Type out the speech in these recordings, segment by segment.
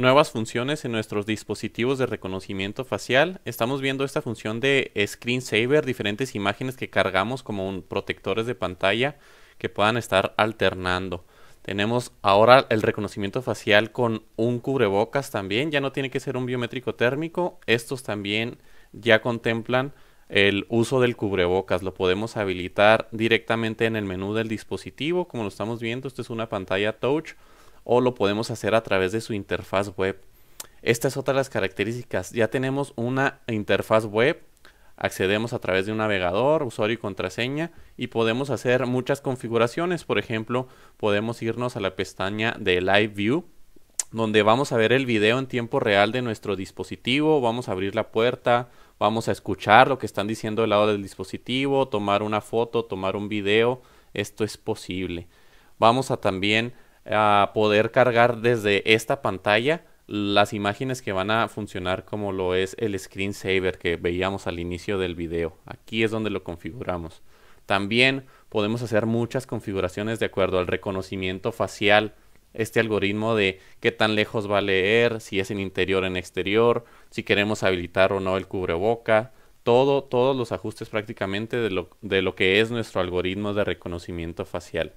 nuevas funciones en nuestros dispositivos de reconocimiento facial. Estamos viendo esta función de screensaver, diferentes imágenes que cargamos como un protectores de pantalla que puedan estar alternando. Tenemos ahora el reconocimiento facial con un cubrebocas también, ya no tiene que ser un biométrico térmico, estos también ya contemplan el uso del cubrebocas. Lo podemos habilitar directamente en el menú del dispositivo, como lo estamos viendo, esto es una pantalla touch o lo podemos hacer a través de su interfaz web. Esta es otra de las características. Ya tenemos una interfaz web, accedemos a través de un navegador, usuario y contraseña y podemos hacer muchas configuraciones. Por ejemplo, podemos irnos a la pestaña de Live View donde vamos a ver el video en tiempo real de nuestro dispositivo, vamos a abrir la puerta, vamos a escuchar lo que están diciendo del lado del dispositivo, tomar una foto, tomar un video, esto es posible. Vamos a también a poder cargar desde esta pantalla las imágenes que van a funcionar como lo es el screensaver que veíamos al inicio del video. Aquí es donde lo configuramos. También podemos hacer muchas configuraciones de acuerdo al reconocimiento facial, este algoritmo de qué tan lejos va a leer, si es en interior, en exterior, si queremos habilitar o no el cubreboca, todo, todos los ajustes prácticamente de lo, de lo que es nuestro algoritmo de reconocimiento facial.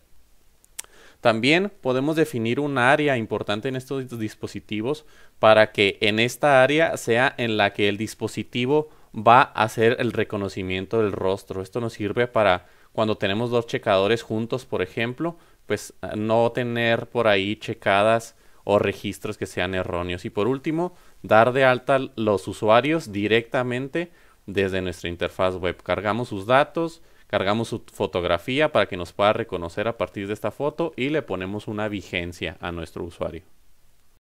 También podemos definir un área importante en estos dispositivos para que en esta área sea en la que el dispositivo va a hacer el reconocimiento del rostro. Esto nos sirve para cuando tenemos dos checadores juntos, por ejemplo, pues ah, no tener por ahí checadas o registros que sean erróneos. Y por último, dar de alta los usuarios directamente desde nuestra interfaz web. Cargamos sus datos, Cargamos su fotografía para que nos pueda reconocer a partir de esta foto y le ponemos una vigencia a nuestro usuario.